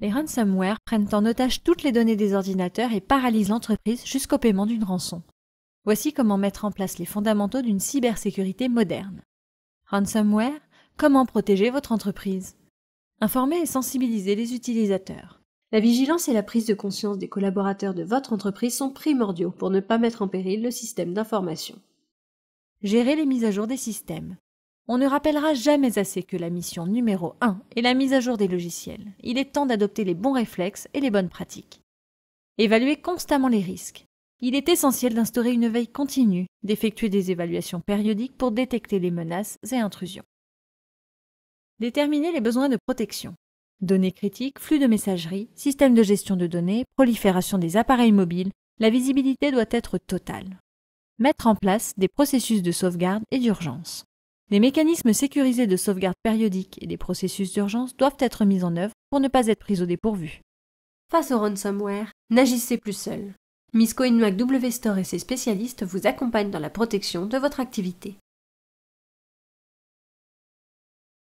Les ransomware prennent en otage toutes les données des ordinateurs et paralysent l'entreprise jusqu'au paiement d'une rançon. Voici comment mettre en place les fondamentaux d'une cybersécurité moderne. Ransomware, comment protéger votre entreprise Informer et sensibiliser les utilisateurs. La vigilance et la prise de conscience des collaborateurs de votre entreprise sont primordiaux pour ne pas mettre en péril le système d'information. Gérer les mises à jour des systèmes. On ne rappellera jamais assez que la mission numéro 1 est la mise à jour des logiciels. Il est temps d'adopter les bons réflexes et les bonnes pratiques. Évaluer constamment les risques. Il est essentiel d'instaurer une veille continue, d'effectuer des évaluations périodiques pour détecter les menaces et intrusions. Déterminer les besoins de protection. Données critiques, flux de messagerie, système de gestion de données, prolifération des appareils mobiles, la visibilité doit être totale. Mettre en place des processus de sauvegarde et d'urgence. Les mécanismes sécurisés de sauvegarde périodique et des processus d'urgence doivent être mis en œuvre pour ne pas être pris au dépourvu. Face au ransomware, n'agissez plus seul. Miss MacWstore et ses spécialistes vous accompagnent dans la protection de votre activité.